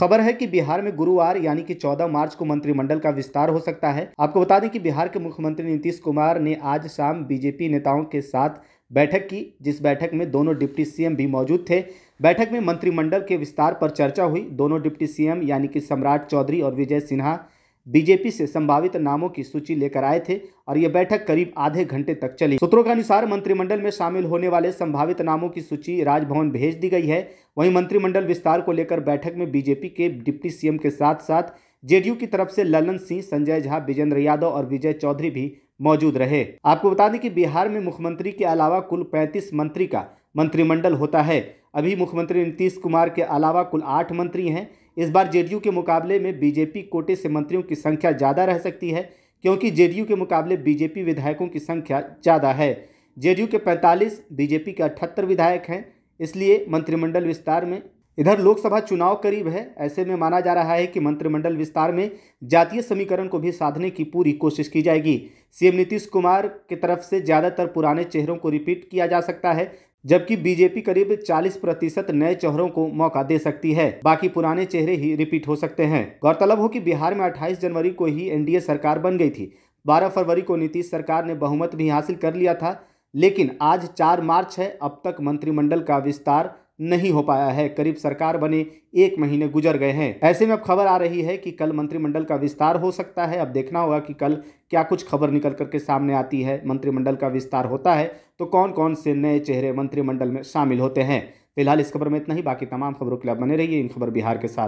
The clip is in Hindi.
खबर है कि बिहार में गुरुवार यानी कि 14 मार्च को मंत्रिमंडल का विस्तार हो सकता है आपको बता दें कि बिहार के मुख्यमंत्री नीतीश कुमार ने आज शाम बीजेपी नेताओं के साथ बैठक की जिस बैठक में दोनों डिप्टी सीएम भी मौजूद थे बैठक में मंत्रिमंडल के विस्तार पर चर्चा हुई दोनों डिप्टी सीएम यानी कि सम्राट चौधरी और विजय सिन्हा बीजेपी से संभावित नामों की सूची लेकर आए थे और यह बैठक करीब आधे घंटे तक चली सूत्रों के अनुसार मंत्रिमंडल में शामिल होने वाले संभावित नामों की सूची राजभवन भेज दी गई है वहीं मंत्रिमंडल विस्तार को लेकर बैठक में बीजेपी के डिप्टी सीएम के साथ साथ जेडीयू की तरफ से ललन सिंह संजय झा विजेंद्र यादव और विजय चौधरी भी मौजूद रहे आपको बता दें कि बिहार में मुख्यमंत्री के अलावा कुल पैंतीस मंत्री का मंत्रिमंडल होता है अभी मुख्यमंत्री नीतीश कुमार के अलावा कुल आठ मंत्री हैं इस बार जेडीयू के मुकाबले में बीजेपी कोटे से मंत्रियों की संख्या ज़्यादा रह सकती है क्योंकि जेडीयू के मुकाबले बीजेपी विधायकों की संख्या ज़्यादा है जेडीयू के 45 बीजेपी के अठहत्तर विधायक हैं इसलिए मंत्रिमंडल विस्तार में इधर लोकसभा चुनाव करीब है ऐसे में माना जा रहा है कि मंत्रिमंडल विस्तार में जातीय समीकरण को भी साधने की पूरी कोशिश की जाएगी सीएम नीतीश कुमार की तरफ से ज़्यादातर पुराने चेहरों को रिपीट किया जा सकता है जबकि बीजेपी करीब 40 प्रतिशत नए चेहरों को मौका दे सकती है बाकी पुराने चेहरे ही रिपीट हो सकते हैं गौरतलब हो कि बिहार में 28 जनवरी को ही एनडीए सरकार बन गई थी 12 फरवरी को नीतीश सरकार ने बहुमत भी हासिल कर लिया था लेकिन आज 4 मार्च है अब तक मंत्रिमंडल का विस्तार नहीं हो पाया है करीब सरकार बने एक महीने गुजर गए हैं ऐसे में अब खबर आ रही है कि कल मंत्रिमंडल का विस्तार हो सकता है अब देखना होगा कि कल क्या कुछ खबर निकल करके सामने आती है मंत्रिमंडल का विस्तार होता है तो कौन कौन से नए चेहरे मंत्रिमंडल में शामिल होते हैं फिलहाल इस खबर में इतना ही बाकी तमाम खबरों के लिए बने रहिए इन खबर बिहार के साथ